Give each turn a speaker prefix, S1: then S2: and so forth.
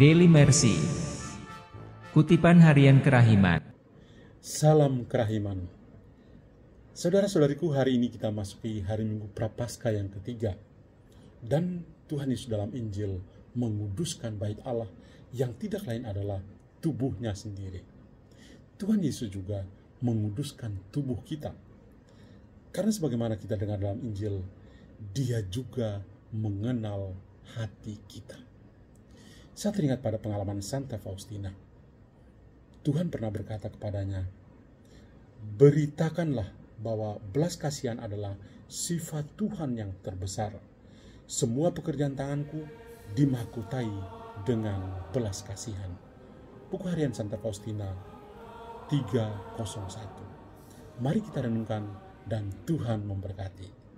S1: Daily Mercy Kutipan Harian Kerahiman
S2: Salam Kerahiman Saudara-saudariku, hari ini kita masuki hari Minggu Prapaskah yang ketiga. Dan Tuhan Yesus dalam Injil menguduskan bait Allah yang tidak lain adalah tubuhnya sendiri. Tuhan Yesus juga menguduskan tubuh kita. Karena sebagaimana kita dengar dalam Injil, dia juga mengenal hati kita. Saya teringat pada pengalaman Santa Faustina. Tuhan pernah berkata kepadanya, "Beritakanlah bahwa belas kasihan adalah sifat Tuhan yang terbesar. Semua pekerjaan tanganku dimakutai dengan belas kasihan." Buku harian Santa Faustina 301. Mari kita renungkan dan Tuhan memberkati.